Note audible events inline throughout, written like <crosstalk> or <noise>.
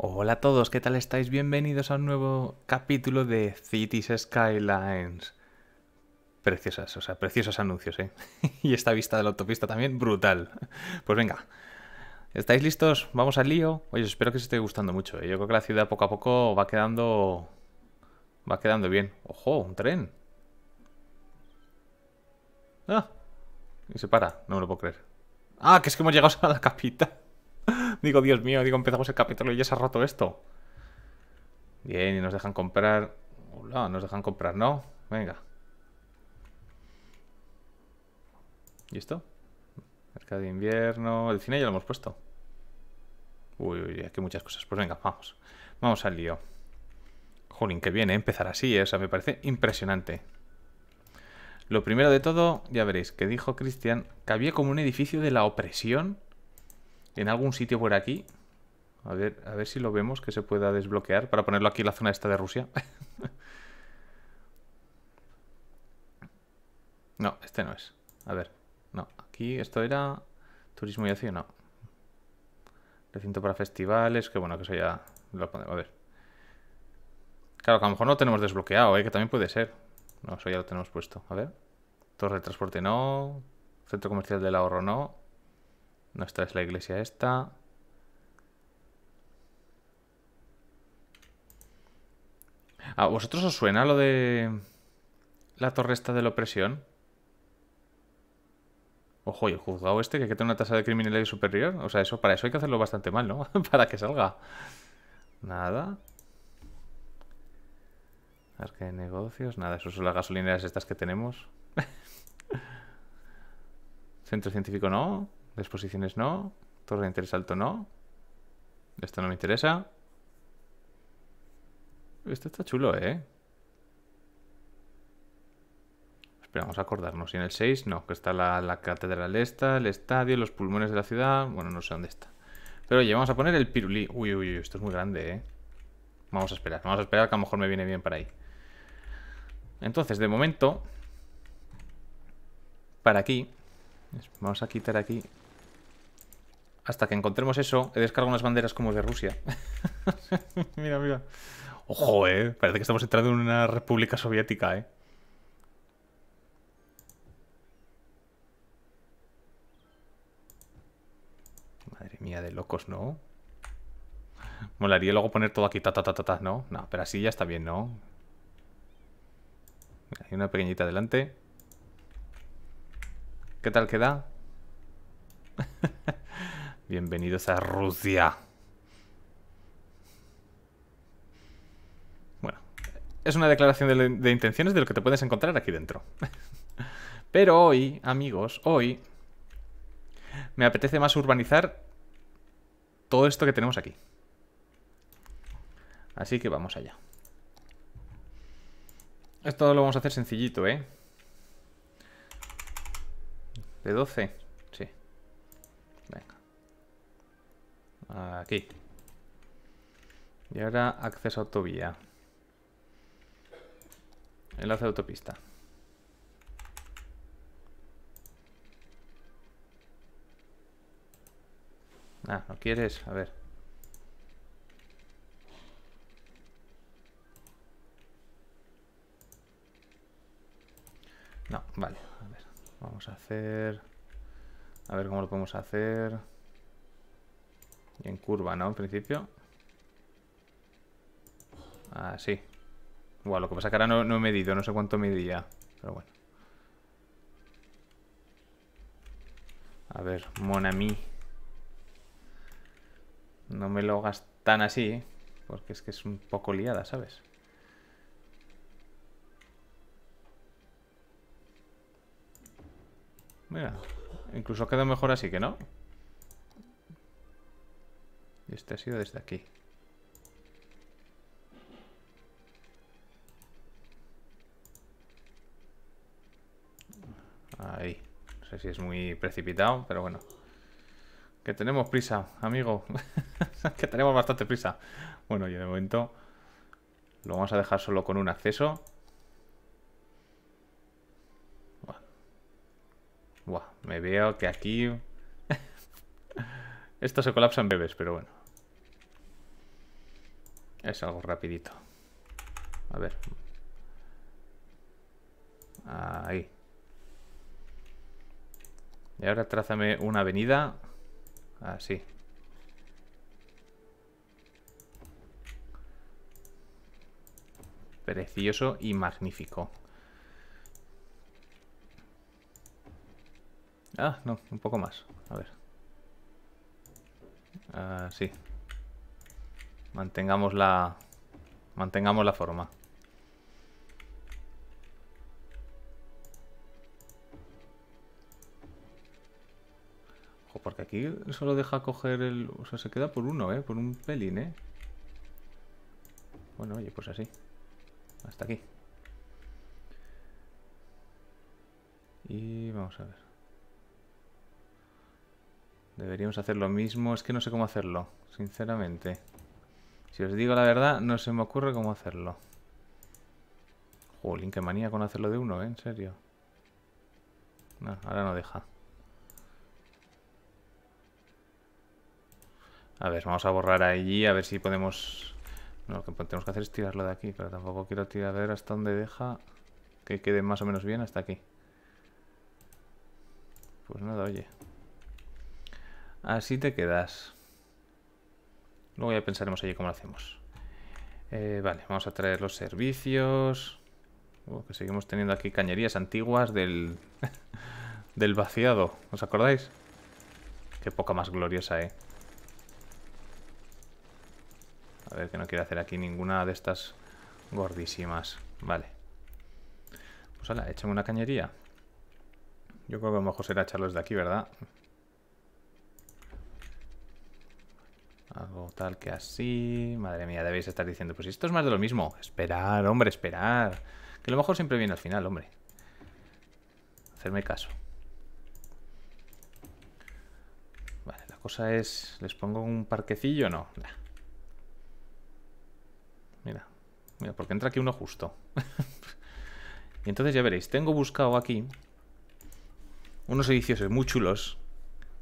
Hola a todos, ¿qué tal estáis? Bienvenidos a un nuevo capítulo de Cities Skylines. Preciosas, o sea, preciosos anuncios, ¿eh? <laughs> y esta vista de la autopista también, brutal. Pues venga, ¿estáis listos? Vamos al lío. Oye, espero que os esté gustando mucho. ¿eh? Yo creo que la ciudad poco a poco va quedando... Va quedando bien. ¡Ojo, un tren! ¡Ah! Y se para, no me lo puedo creer. ¡Ah, que es que hemos llegado <laughs> a la capital! <laughs> digo, Dios mío, digo, empezamos el capítulo y ya se ha roto esto. Bien, y nos dejan comprar... Hola, nos dejan comprar, ¿no? Venga. ¿Y esto? Mercado de invierno... El cine ya lo hemos puesto. Uy, uy, aquí muchas cosas. Pues venga, vamos. Vamos al lío. Jolín, que viene ¿eh? empezar así, ¿eh? o sea, me parece impresionante. Lo primero de todo, ya veréis, que dijo Cristian que había como un edificio de la opresión en algún sitio por aquí. A ver, a ver si lo vemos, que se pueda desbloquear para ponerlo aquí en la zona esta de Rusia. <laughs> no, este no es. A ver, no. Aquí esto era turismo y ocio, no. Recinto para festivales, que bueno, que eso ya lo podemos. A ver. Claro, que a lo mejor no lo tenemos desbloqueado, ¿eh? que también puede ser. No, eso ya lo tenemos puesto. A ver. Torre de transporte no. Centro comercial del ahorro no. Nuestra es la iglesia esta. ¿A ah, vosotros os suena lo de la torre esta de la opresión? Ojo, el juzgado este que hay que tener una tasa de criminalidad superior. O sea, eso para eso hay que hacerlo bastante mal, ¿no? <laughs> para que salga. Nada. ver de negocios. Nada, eso son las gasolineras estas que tenemos. <laughs> Centro científico no. Exposiciones no. Torre de interés alto no. Esto no me interesa. Esto está chulo, ¿eh? Esperamos acordarnos. Y en el 6, no, que está la, la, catedral esta, el estadio, los pulmones de la ciudad. Bueno, no sé dónde está. Pero oye, vamos a poner el pirulí. Uy, uy, uy, esto es muy grande, ¿eh? Vamos a esperar, vamos a esperar que a lo mejor me viene bien para ahí. Entonces, de momento, para aquí, vamos a quitar aquí hasta que encontremos eso, he descargado unas banderas como de Rusia. <laughs> mira, mira. Ojo, eh. Parece que estamos entrando en una república soviética, eh. Madre mía, de locos, ¿no? Molaría luego poner todo aquí, ta, ta, ta, ta, ta, ¿no? No, pero así ya está bien, ¿no? hay una pequeñita adelante. ¿Qué tal queda? <laughs> Bienvenidos a Rusia. Bueno, es una declaración de, intenciones de lo que te puedes encontrar aquí dentro. <laughs> Pero hoy, amigos, hoy me apetece más urbanizar todo esto que tenemos aquí. Así que vamos allá. Esto lo vamos a hacer sencillito, ¿eh? De 12. Aquí. Y ahora acceso a autovía. Enlace de autopista. Ah, ¿no quieres? A ver. No, vale. A ver, vamos a hacer... A ver cómo lo podemos hacer en curva, ¿no? En principio. Así. Ah, Igual, lo que pasa es que ahora no, he medido, no sé cuánto medía. Pero bueno. A ver, Monami. No me lo hagas tan así, ¿eh? Porque es que es un poco liada, ¿sabes? Mira, incluso queda mejor así que no. Y este ha sido desde aquí. Ahí. No sé si es muy precipitado, pero bueno. Que tenemos prisa, amigo. <laughs> que tenemos bastante prisa. Bueno, y de momento lo vamos a dejar solo con un acceso. me veo que aquí... <laughs> Esto se colapsa en bebés, pero bueno. Es algo rapidito. A ver. Ahí. Y ahora trázame una avenida. Así. Precioso y magnífico. Ah, no, un poco más. A ver. Así. Ah, Mantengamos la... Mantengamos la forma. Ojo, porque aquí solo deja coger el... O sea, se queda por uno, ¿eh? Por un pelín, ¿eh? Bueno, oye, pues así. Hasta aquí. Y vamos a ver. Deberíamos hacer lo mismo. Es que no sé cómo hacerlo, sinceramente. Si os digo la verdad, no se me ocurre cómo hacerlo. Jolín, qué manía con hacerlo de uno, ¿eh? En serio. No, ahora no deja. A ver, vamos a borrar allí, a ver si podemos... No, lo que tenemos que hacer es tirarlo de aquí, pero tampoco quiero tirar a ver hasta dónde deja que quede más o menos bien hasta aquí. Pues nada, oye. Así te quedas. Luego ya pensaremos allí cómo lo hacemos. Eh, vale, vamos a traer los servicios. Uh, que seguimos teniendo aquí cañerías antiguas del, <laughs> del vaciado. ¿Os acordáis? Qué poca más gloriosa, eh. A ver, que no quiero hacer aquí ninguna de estas gordísimas. Vale. Pues hola, échame una cañería. Yo creo que lo mejor será echarlos de aquí, ¿verdad? Algo tal que así. Madre mía, debéis estar diciendo, pues esto es más de lo mismo. Esperar, hombre, esperar. Que lo mejor siempre viene al final, hombre. Hacerme caso. Vale, la cosa es, ¿les pongo un parquecillo o no? Mira, mira, porque entra aquí uno justo. <laughs> y entonces ya veréis, tengo buscado aquí unos edificios muy chulos.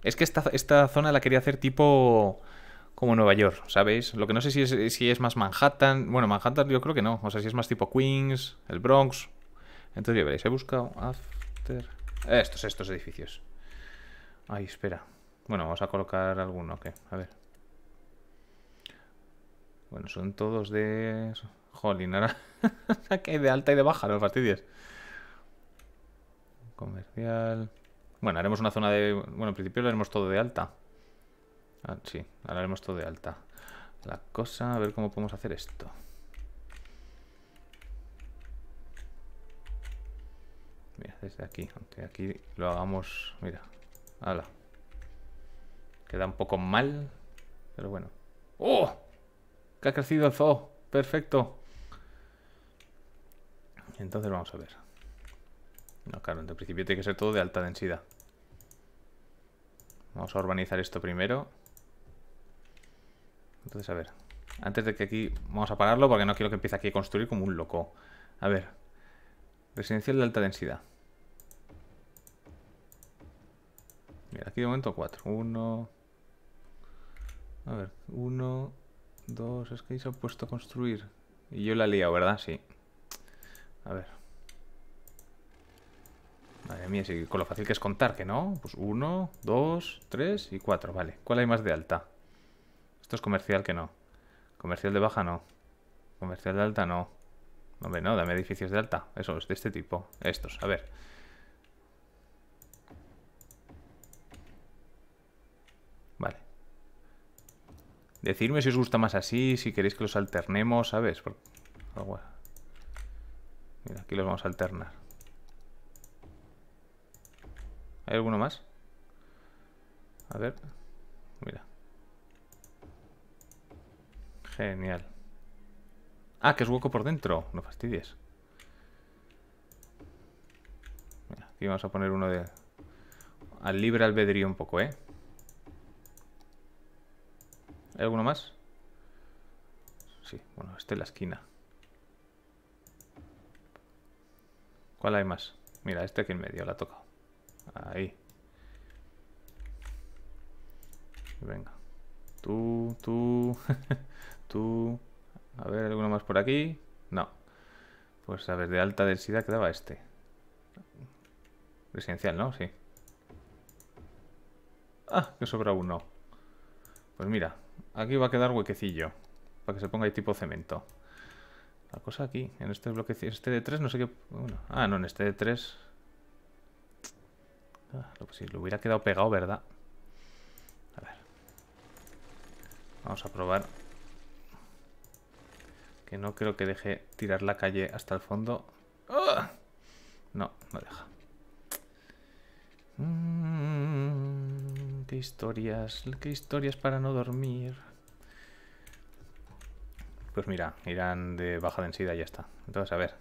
Es que esta zona la quería hacer tipo como Nueva York, ¿sabéis? Lo que no sé si es, si es más Manhattan. Bueno, Manhattan yo creo que no. O sea, si es más tipo Queens, el Bronx. Entonces ya veréis, he buscado after... Estos, estos edificios. Ahí, espera. Bueno, vamos a colocar alguno, que a ver. Bueno, son todos de... Jolín, ahora... <laughs> que hay de alta y de baja, los fastidios? Comercial... Bueno, haremos una zona de... Bueno, en principio lo haremos todo de alta. Ah, sí, ahora haremos todo de alta. La cosa, a ver cómo podemos hacer esto. Mira, desde aquí, aunque aquí lo hagamos... Mira, hala. Queda un poco mal, pero bueno. ¡Oh! Que ha crecido el zoo. Perfecto. Entonces vamos a ver. No, claro, en principio tiene que ser todo de alta densidad. Vamos a urbanizar esto primero. Entonces, a ver, antes de que aquí... Vamos a pararlo porque no quiero que empiece aquí a construir como un loco. A ver, residencial de alta densidad. Mira, aquí de momento cuatro Uno A ver, uno Dos, Es que ahí se ha puesto a construir. Y yo la he liado, ¿verdad? Sí. A ver. Madre mía, con lo fácil que es contar, que no. Pues uno, dos, tres y cuatro Vale. ¿Cuál hay más de alta? Esto es comercial que no. Comercial de baja no. Comercial de alta no. Hombre, no, dame edificios de alta. es de este tipo. Estos, a ver. Vale. Decidme si os gusta más así, si queréis que los alternemos, ¿sabes? Mira, aquí los vamos a alternar. ¿Hay alguno más? A ver. Mira. Genial. Ah, que es hueco por dentro. No fastidies. aquí vamos a poner uno de... Al libre albedrío un poco, ¿eh? ¿Hay alguno más? Sí, bueno, este es la esquina. ¿Cuál hay más? Mira, este aquí en medio la toca. Ahí. Venga. Tú, tú. <laughs> Tú. A ver, ¿alguno más por aquí? No. Pues a ver, de alta densidad quedaba este. Presidencial, ¿no? Sí. Ah, que sobra uno. Pues mira, aquí va a quedar huequecillo. Para que se ponga ahí tipo cemento. La cosa aquí, en este bloque Este de 3, no sé qué. ah, no, en este de 3. Ah, lo, lo hubiera quedado pegado, ¿verdad? A ver. Vamos a probar que no creo que deje tirar la calle hasta el fondo. ¡Ah! No, no deja. Mm, qué historias, qué historias para no dormir. Pues mira, irán de baja densidad y ya está. Entonces, a ver.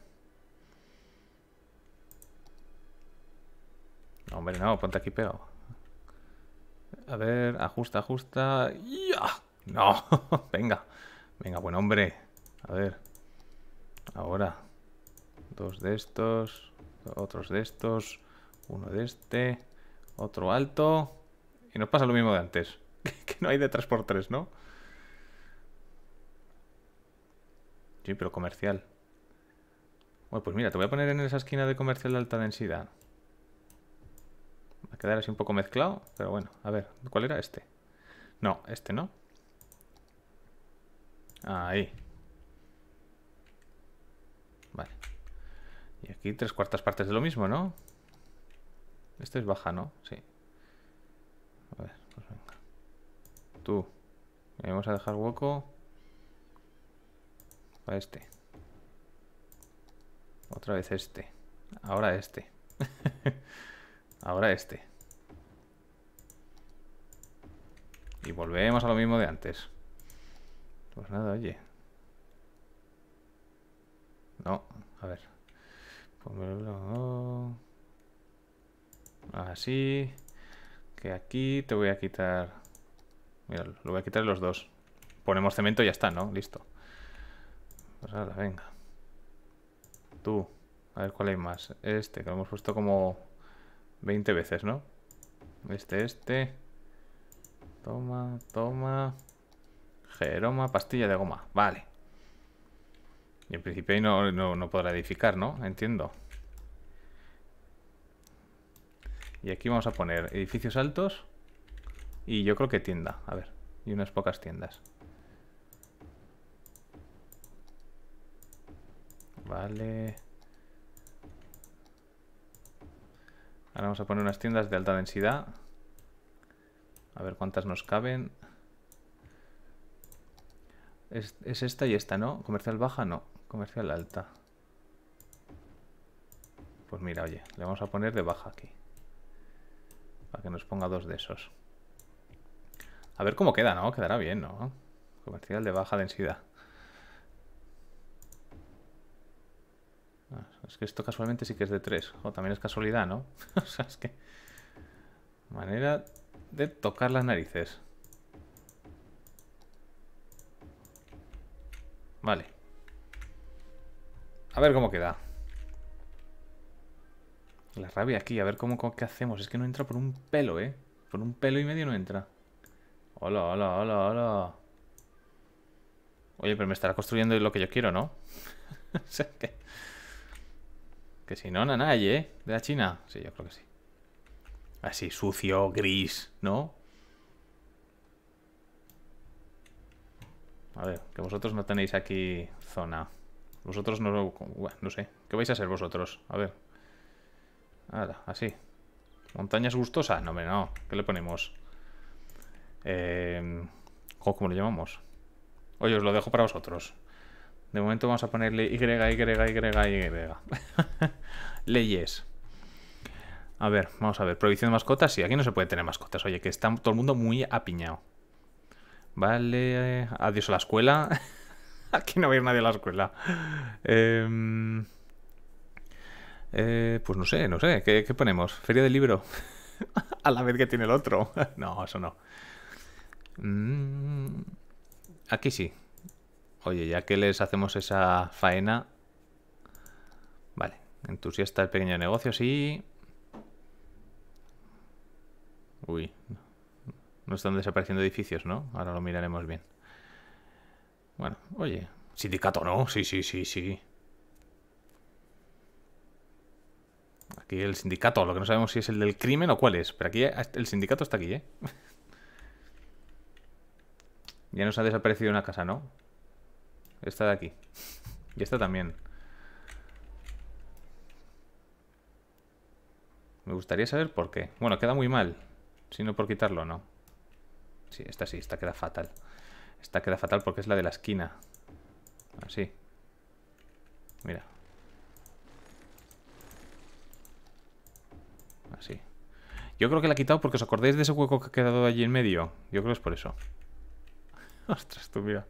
No, hombre, no, ponte aquí pero A ver, ajusta, ajusta. ¡Ya! ¡No! <laughs> venga, venga, buen hombre. A ver. Ahora. Dos de estos. Otros de estos. Uno de este. Otro alto. Y nos pasa lo mismo de antes. <laughs> que no hay de 3x3, ¿no? Sí, pero comercial. Bueno, pues mira, te voy a poner en esa esquina de comercial de alta densidad. Va a quedar así un poco mezclado, pero bueno, a ver, ¿cuál era este? No, este no. Ahí. Vale. Y aquí tres cuartas partes de lo mismo, ¿no? Este es baja, ¿no? Sí. A ver, pues venga. Tú. vamos a dejar hueco A este. Otra vez este. Ahora este. <laughs> Ahora este. Y volvemos a lo mismo de antes. Pues nada, oye. No, a ver. Así. Que aquí te voy a quitar... Mira, lo voy a quitar los dos. Ponemos cemento y ya está, ¿no? Listo. Pues venga. Tú. A ver cuál hay más. Este, que lo hemos puesto como 20 veces, ¿no? Este, este. Toma, toma. Jeroma, pastilla de goma. Vale. Y en principio ahí no, podrá edificar, ¿no? Entiendo. Y aquí vamos a poner edificios altos y yo creo que tienda, a ver, y unas pocas tiendas. Vale. Ahora vamos a poner unas tiendas de alta densidad. A ver cuántas nos caben. es esta y esta, ¿no? Comercial baja, no. Comercial alta. Pues mira, oye, le vamos a poner de baja aquí. Para que nos ponga dos de esos. A ver cómo queda, ¿no? Quedará bien, ¿no? Comercial de baja densidad. Ah, es que esto casualmente sí que es de tres O también es casualidad, ¿no? <laughs> o sea, es que... Manera de tocar las narices. Vale. A ver cómo queda. La rabia aquí, a ver cómo, cómo qué hacemos. Es que no entra por un pelo, ¿eh? Por un pelo y medio no entra. Hola, hola, hola, hola. Oye, pero me estará construyendo lo que yo quiero, ¿no? <laughs> que... Que si no, Nanay, ¿eh? De la China. Sí, yo creo que sí. Así, sucio, gris, ¿no? A ver, que vosotros no tenéis aquí zona. Vosotros no lo... Bueno, no sé. ¿Qué vais a hacer vosotros? A ver. Ahora, así. ¿Montañas gustosas? No, hombre, no. ¿Qué le ponemos? Eh... ¿Cómo le llamamos? Oye, os lo dejo para vosotros. De momento vamos a ponerle Y, Y, Y, Y. <laughs> Leyes. A ver, vamos a ver. Prohibición de mascotas. Sí, aquí no se puede tener mascotas. Oye, que está todo el mundo muy apiñado. Vale. Adiós a la escuela. <laughs> <laughs> Aquí no va nadie a la escuela. Em, eh, pues no sé, no sé. ¿Qué, ponemos? Feria del libro. <laughs> a la vez que tiene el otro. <laughs> no, eso no. Mm, aquí sí. Oye, ya que les hacemos esa faena... Vale. Entusiasta el pequeño negocio, sí. Uy. No están desapareciendo edificios, ¿no? Ahora lo miraremos bien. Bueno, oye, sindicato no, sí, sí, sí, sí. Aquí el sindicato, lo que no sabemos si es el del crimen o cuál es. Pero aquí el sindicato está aquí, ¿eh? ya nos ha desaparecido una casa, ¿no? Esta de aquí. Y esta también. Me gustaría saber por qué. Bueno, queda muy mal. Si no por quitarlo, ¿no? Sí, esta sí, esta queda fatal. Esta queda fatal porque es la de la esquina. Así. Mira. Así. Yo creo que la he quitado porque os acordáis de ese hueco que ha quedado allí en medio. Yo creo que es por eso. <laughs> Ostras, tú mira.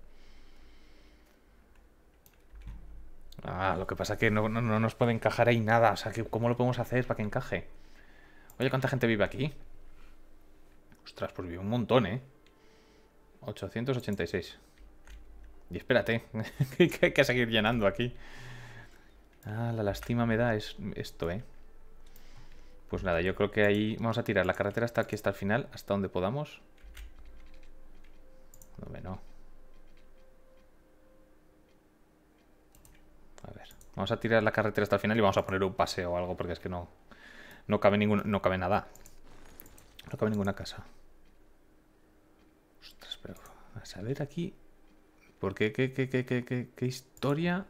Ah, lo que pasa es que no, no, nos puede encajar ahí nada. O sea, ¿cómo lo podemos hacer para que encaje? Oye, ¿cuánta gente vive aquí? Ostras, pues vive un montón, ¿eh? 886. Y espérate, <laughs> que hay que seguir llenando aquí. Ah, la lástima me da es esto, ¿eh? Pues nada, yo creo que ahí vamos a tirar la carretera hasta aquí, hasta el final, hasta donde podamos. No, me no. A ver, vamos a tirar la carretera hasta el final y vamos a poner un paseo o algo, porque es que no, no cabe, ningún, no cabe nada. No cabe ninguna casa. A saber aquí. ¿Por qué, qué, qué, qué, qué historia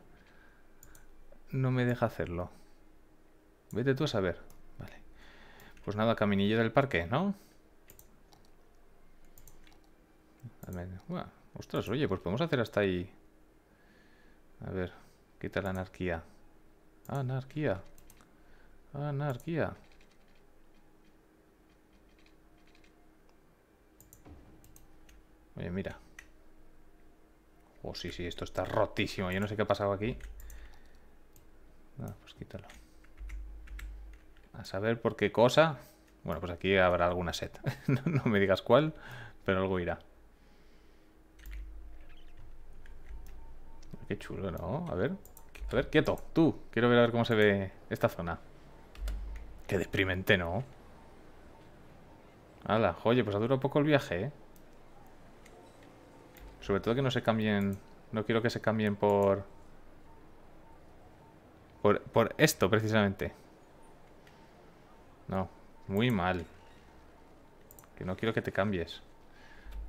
no me deja hacerlo? Vete tú a saber. Vale. Pues nada, caminillo del parque, ¿no? ostras, oye, pues podemos hacer hasta ahí. A ver, quita la anarquía. Anarquía. Anarquía. Eh, mira. Oh, sí, sí, esto está rotísimo. Yo no sé qué ha pasado aquí. Ah, pues quítalo. A saber por qué cosa. Bueno, pues aquí habrá alguna set. <laughs> no, me digas cuál, pero algo irá. Qué chulo, ¿no? A ver. A ver, quieto. Tú. Quiero ver a ver cómo se ve esta zona. Qué deprimente, ¿no? Hala, oye, pues ha durado poco el viaje, ¿eh? Sobre todo que no se cambien... No quiero que se cambien por... Por, esto, precisamente. No, muy mal. Que no quiero que te cambies.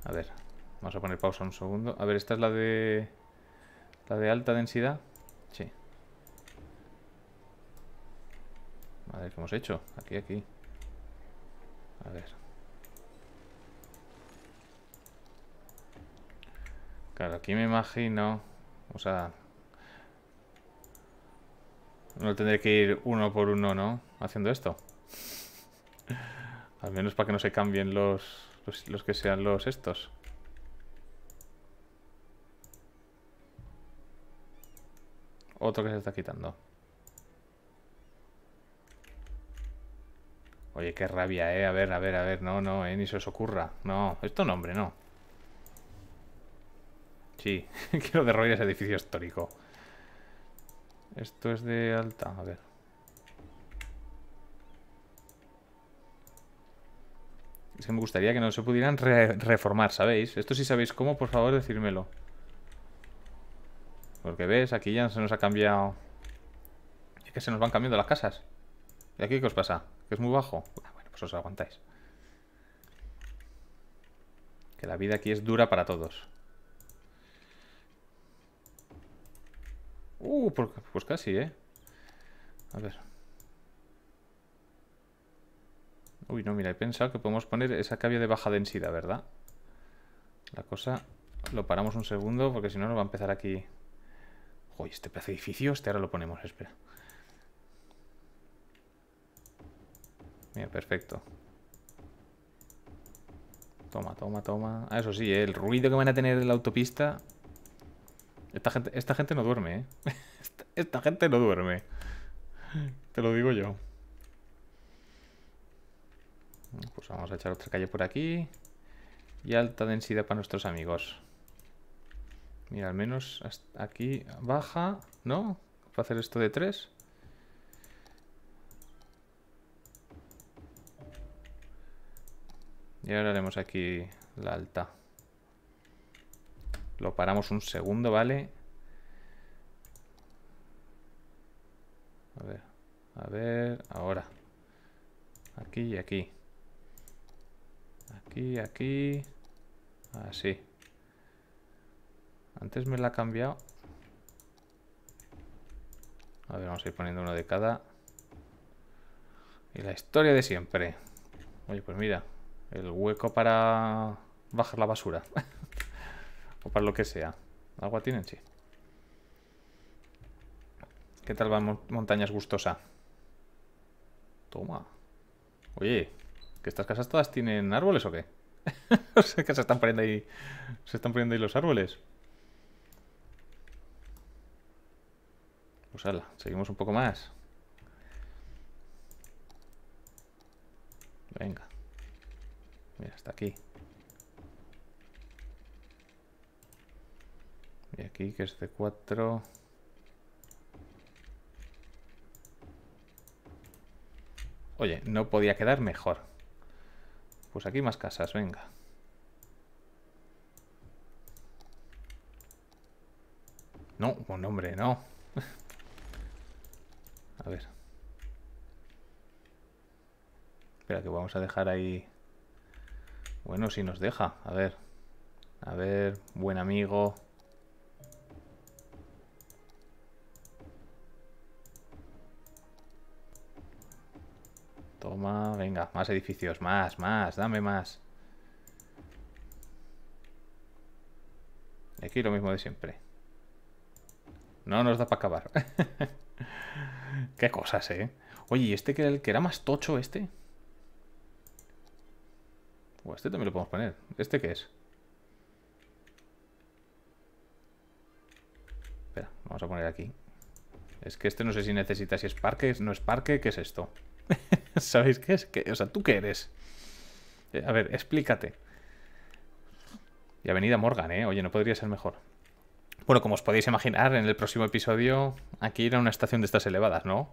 A ver, vamos a poner pausa un segundo. A ver, esta es la de... La de alta densidad. Sí. A ver, ¿qué hemos hecho? Aquí, aquí. A ver. Claro, aquí me imagino... O sea... No tendré que ir uno por uno, ¿no? Haciendo esto. Al menos para que no se cambien los, los, los que sean los estos. Otro que se está quitando. Oye, qué rabia, eh. A ver, a ver, a ver. No, no, eh. Ni se os ocurra. No, esto no, hombre, no. Sí, <laughs> quiero derruir ese edificio histórico. Esto es de alta, a ver. Es que me gustaría que no se pudieran reformar, ¿sabéis? Esto si sabéis cómo, por favor, decírmelo. Porque ves, aquí ya se nos ha cambiado... Es que se nos van cambiando las casas. ¿Y aquí qué os pasa? ¿Que es muy bajo? Ah, bueno, pues os aguantáis. Que la vida aquí es dura para todos. Uh, pues casi, ¿eh? A ver. Uy, no, mira, he pensado que podemos poner esa cabia de baja densidad, ¿verdad? La cosa... Lo paramos un segundo porque si no nos va a empezar aquí... Uy, este pedazo de edificio, este ahora lo ponemos, espera. Mira, perfecto. Toma, toma, toma. Ah, eso sí, ¿eh? el ruido que van a tener en la autopista esta gente, no duerme, ¿eh? <laughs> Esta, gente no duerme. Te lo digo yo. Pues vamos a echar otra calle por aquí. Y alta densidad para nuestros amigos. Mira, al menos aquí baja, ¿no? Para hacer esto de tres. Y ahora haremos aquí la alta. Lo paramos un segundo, ¿vale? A ver, a ver, ahora. Aquí y aquí. Aquí, y aquí. Así. Antes me la ha cambiado. A ver, vamos a ir poniendo uno de cada. Y la historia de siempre. Oye, pues mira, el hueco para bajar la basura. <laughs> para lo que sea. Agua tienen, sí. ¿Qué tal va Montañas Gustosa? Toma. Oye, ¿que estas casas todas tienen árboles o qué? <laughs> o sea que se están poniendo ahí. Se están poniendo ahí los árboles. Pues seguimos un poco más. Venga. Mira, hasta aquí. Y aquí que es de 4. Oye, no podía quedar mejor. Pues aquí más casas, venga. No, buen hombre, no. <laughs> a ver. Espera, que vamos a dejar ahí... Bueno, si nos deja. A ver. A ver, buen amigo. Toma, venga, más edificios, más, más, dame más. Aquí lo mismo de siempre. No nos da para acabar. <laughs> Qué cosas, ¿eh? Oye, ¿y este que era el que era más tocho, este? O este también lo podemos poner. ¿Este qué es? Espera, vamos a poner aquí. Es que este no sé si necesita, si es parque, no es parque, ¿qué es esto? <laughs> <laughs> ¿Sabéis qué es? ¿Qué? O sea, ¿tú qué eres? Eh, a ver, explícate. Y Avenida Morgan, ¿eh? Oye, no podría ser mejor. Bueno, como os podéis imaginar, en el próximo episodio aquí era una estación de estas elevadas, ¿no?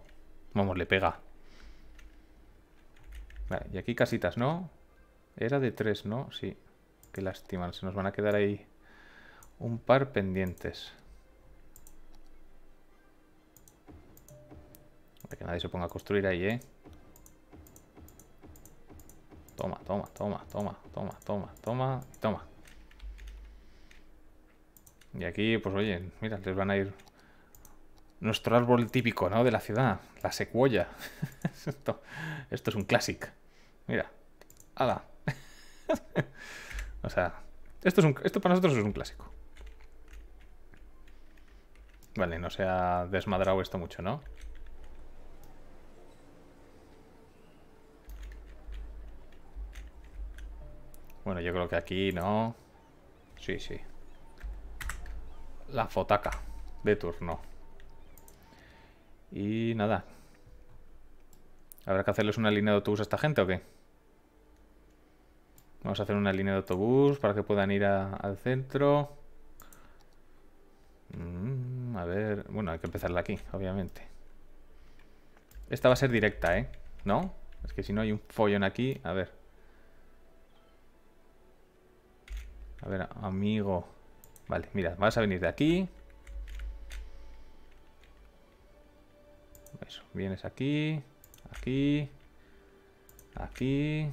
Vamos, le pega. Vale, y aquí casitas, ¿no? Era de tres, ¿no? Sí. Qué lástima, se nos van a quedar ahí un par pendientes. que nadie se ponga a construir ahí, ¿eh? Toma, toma, toma, toma, toma, toma, toma, toma. Y aquí, pues oye, mira, les van a ir... Nuestro árbol típico, ¿no? De la ciudad. La secuoya. <laughs> esto, es un clásico. Mira. ala <laughs> o sea, esto, es esto para nosotros es un clásico. Vale, no se ha desmadrado esto mucho, ¿no? Bueno, yo creo que aquí no. Sí, sí. La fotaca de turno. Y nada. ¿Habrá que hacerles una línea de autobús a esta gente o qué? Vamos a hacer una línea de autobús para que puedan ir al centro. Mm, a ver... Bueno, hay que empezarla aquí, obviamente. Esta va a ser directa, ¿eh? ¿No? Es que si no hay un follón aquí... A ver. A ver, amigo. Vale, mira, vas a venir de aquí. Eso, vienes aquí, aquí, aquí.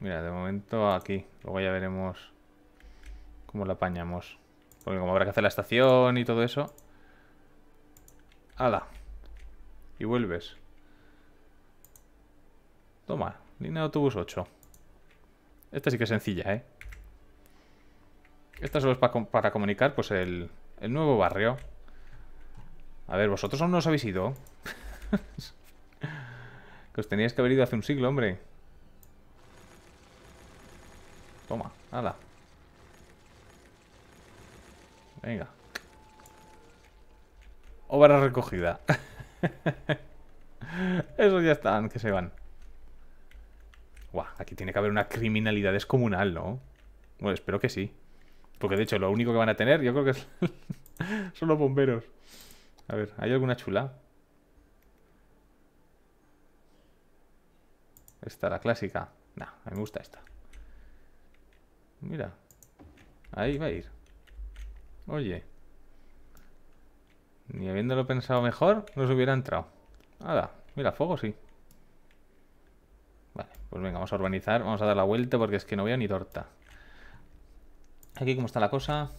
Mira, de momento aquí. Luego ya veremos cómo la apañamos. Porque como habrá que hacer la estación y todo eso. ¡Hala! Y vuelves. Toma, línea de autobús 8. Esta sí que es sencilla, ¿eh? Esta solo es para, comunicar pues el, nuevo barrio. A ver, vosotros aún no os habéis ido. <laughs> que os teníais que haber ido hace un siglo, hombre. Toma, nada. Venga. Obra recogida. <laughs> Eso ya están, que se van. Buah, aquí tiene que haber una criminalidad descomunal, ¿no? Bueno, espero que sí. Porque de hecho, lo único que van a tener, yo creo que es <laughs> son los bomberos. A ver, ¿hay alguna chula? Esta, la clásica. No, a mí me gusta esta. Mira. Ahí va a ir. Oye. Ni habiéndolo pensado mejor, se hubiera entrado. Nada, mira, fuego sí. Vale, pues venga, vamos a urbanizar. Vamos a dar la vuelta porque es que no veo ni torta. Aquí cómo está la cosa.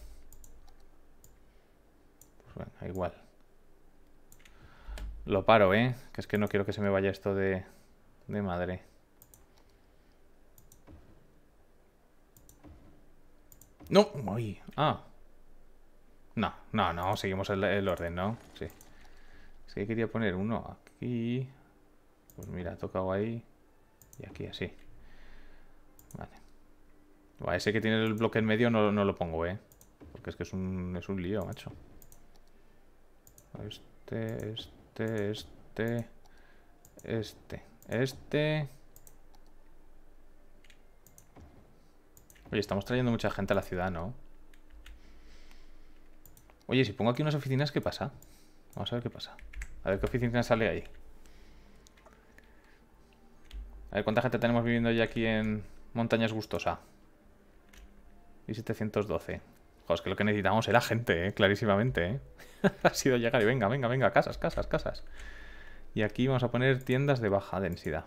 Pues bueno, igual. Lo paro, ¿eh? Que es que no quiero que se me vaya esto de, madre. No, ¡Ay! ah. No, no, no, seguimos el, el orden, ¿no? Sí. Es que quería poner uno aquí. Pues mira, ha tocado ahí. Y aquí así. Vale ese que tiene el bloque en medio no, lo pongo, ¿eh? Porque es que es un, es un lío, macho. Este, este, este... Este, este... Oye, estamos trayendo mucha gente a la ciudad, ¿no? Oye, si pongo aquí unas oficinas, ¿qué pasa? Vamos a ver qué pasa. A ver qué oficina sale ahí. A ver cuánta gente tenemos viviendo ya aquí en Montañas Gustosa. Y 712. Joder, es que lo que necesitamos era gente, ¿eh? clarísimamente. ¿eh? <laughs> ha sido llegar y venga, venga, venga, casas, casas, casas. Y aquí vamos a poner tiendas de baja densidad.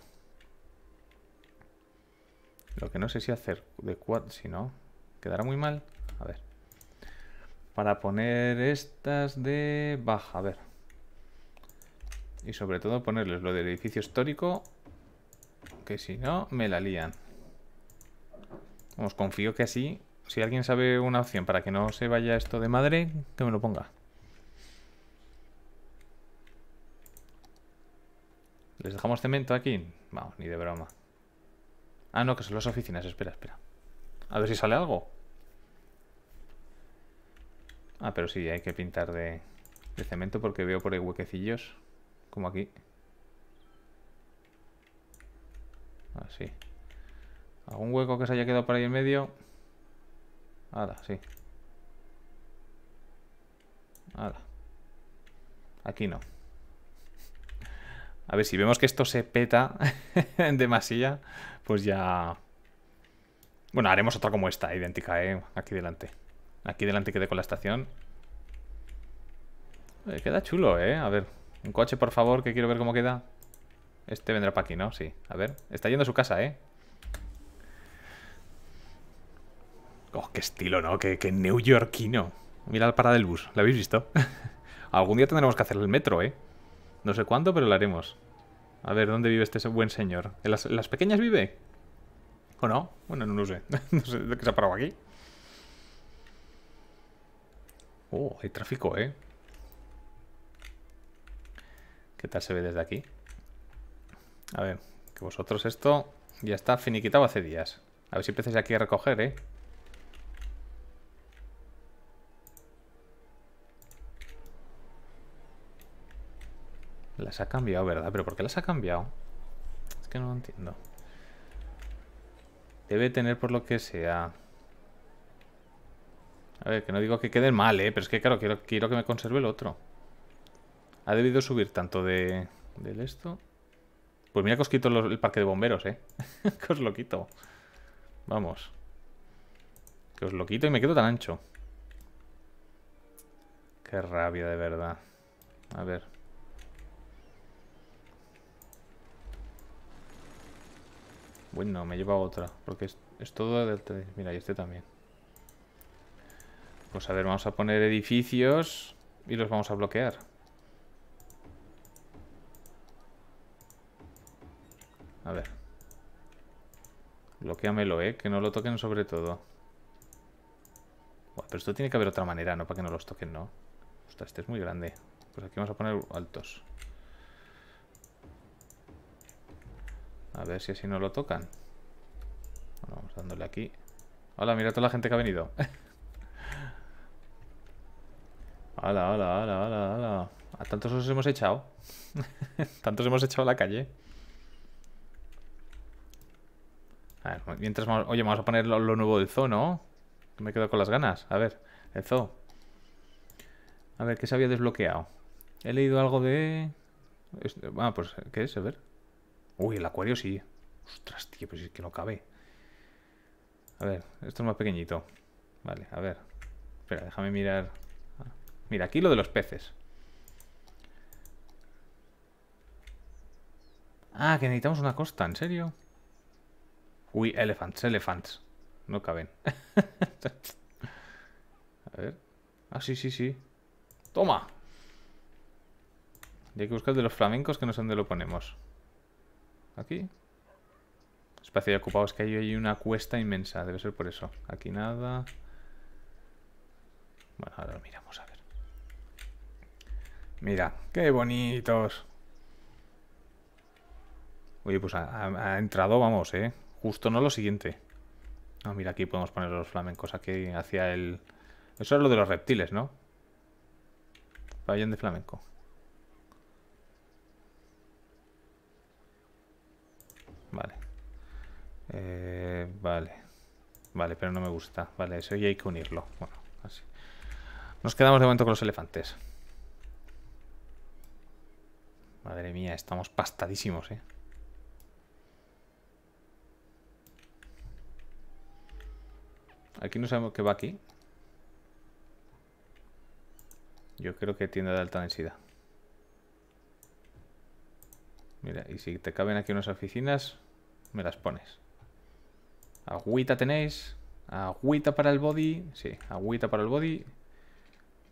Lo que no sé si hacer de cuatro, si no, quedará muy mal. A ver. Para poner estas de baja, a ver. Y sobre todo ponerles lo del edificio histórico, que si no, me la lían. Vamos, confío que así si alguien sabe una opción para que no se vaya esto de madre, que me lo ponga. ¿Les dejamos cemento aquí? Vamos, ni de broma. Ah, no, que son las oficinas. Espera, espera. A ver si sale algo. Ah, pero sí, hay que pintar de, de cemento porque veo por ahí huequecillos. Como aquí. Así. Ah, ¿Algún hueco que se haya quedado por ahí en medio? Ahora, sí. Ahora. Aquí no. A ver, si vemos que esto se peta <laughs> de masilla, pues ya... Bueno, haremos otra como esta, idéntica, ¿eh? Aquí delante. Aquí delante quede con la estación. Eh, queda chulo, ¿eh? A ver, un coche, por favor, que quiero ver cómo queda. Este vendrá para aquí, ¿no? Sí. A ver, está yendo a su casa, ¿eh? Oh, qué estilo, ¿no? Qué, neoyorquino. Mira la parada del bus, ¿la habéis visto? <laughs> Algún día tendremos que hacer el metro, ¿eh? No sé cuándo, pero lo haremos. A ver, ¿dónde vive este buen señor? ¿En las, las pequeñas vive? ¿O no? Bueno, no lo sé. <laughs> no sé de qué se ha parado aquí. Oh, hay tráfico, ¿eh? ¿Qué tal se ve desde aquí? A ver, que vosotros esto ya está finiquitado hace días. A ver si empecéis aquí a recoger, ¿eh? Se ha cambiado, ¿verdad? ¿Pero por qué las ha cambiado? Es que no lo entiendo. Debe tener por lo que sea... A ver, que no digo que quede mal, ¿eh? Pero es que, claro, quiero, que me conserve el otro. Ha debido subir tanto de... Del esto... Pues mira que os quito el parque de bomberos, ¿eh? <laughs> que os lo quito. Vamos. Que os lo quito y me quedo tan ancho. Qué rabia, de verdad. A ver. Bueno, me lleva otra. Porque es, todo del... Mira, y este también. Pues a ver, vamos a poner edificios y los vamos a bloquear. A ver. Bloqueamelo, ¿eh? Que no lo toquen sobre todo. pero esto tiene que haber otra manera, ¿no? Para que no los toquen, ¿no? Ostras, este es muy grande. Pues aquí vamos a poner altos. A ver si así no lo tocan. vamos dándole aquí. Hola, mira toda la gente que ha venido. <laughs> hola, hola, hola, hola, hola. A tantos os hemos echado. <laughs> tantos hemos echado a la calle. A ver, mientras... Oye, vamos a poner lo, nuevo del zoo, ¿no? me quedo con las ganas. A ver, el zoo. A ver, ¿qué se había desbloqueado? He leído algo de... Ah, pues, ¿qué es? A ver. Uy, el acuario sí. Ostras, tío, pues es que no cabe. A ver, esto es más pequeñito. Vale, a ver. Espera, déjame mirar. Mira, aquí lo de los peces. Ah, que necesitamos una costa, ¿en serio? Uy, elephants, elephants. No caben. <laughs> a ver. Ah, sí, sí, sí. ¡Toma! Y hay que buscar de los flamencos que no sé dónde lo ponemos. Aquí. Espacio ocupado. Es que hay una cuesta inmensa. Debe ser por eso. Aquí nada. Bueno, ahora miramos a ver. Mira, qué bonitos. Oye, pues ha, entrado, vamos, ¿eh? Justo no lo siguiente. Ah, mira, aquí podemos poner los flamencos aquí hacia el... Eso es lo de los reptiles, ¿no? Vayan de flamenco. Vale. Eh, vale. Vale, pero no me gusta. Vale, eso ya hay que unirlo. Bueno, así. Nos quedamos de momento con los elefantes. Madre mía, estamos pastadísimos, ¿eh? Aquí no sabemos qué va aquí. Yo creo que tienda de alta densidad. Mira, y si te caben aquí unas oficinas, me las pones. Agüita tenéis. Agüita para el body. Sí, agüita para el body.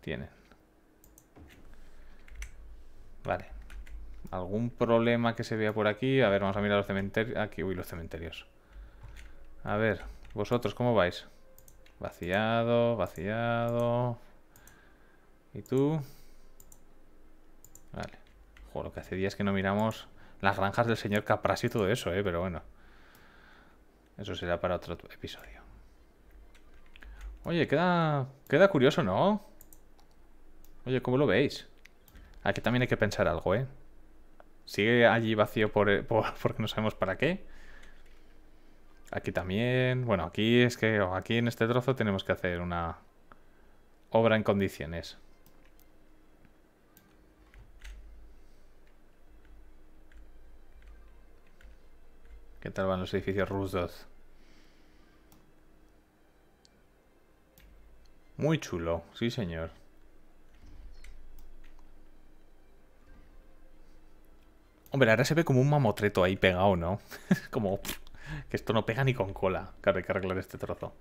Tienen. Vale. ¿Algún problema que se vea por aquí? A ver, vamos a mirar los cementerios. Aquí, uy, los cementerios. A ver, vosotros, ¿cómo vais? Vaciado, vaciado. ¿Y tú? Vale. Joder, lo que hace días que no miramos las granjas del señor Capras y todo eso, ¿eh? Pero bueno. Eso será para otro episodio. Oye, queda, queda curioso, ¿no? Oye, ¿cómo lo veis? Aquí también hay que pensar algo, ¿eh? Sigue allí vacío por, eh, por, <laughs> porque no sabemos para qué. Aquí también... Bueno, aquí es que... Aquí en este trozo tenemos que hacer una obra en condiciones. ¿Qué tal van los edificios rusos? Muy chulo, sí señor. Hombre, ahora se ve como un mamotreto ahí pegado, ¿no? <laughs> como que esto no pega ni con cola. Claro, hay que arreglar este trozo.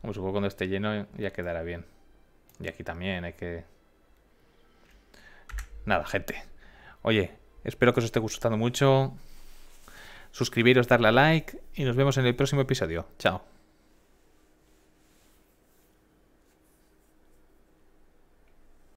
Como supongo cuando esté lleno ya quedará bien. Y aquí también hay que... Nada, gente. Oye, espero que os esté gustando mucho suscribiros, darle a like y nos vemos en el próximo episodio. Chao.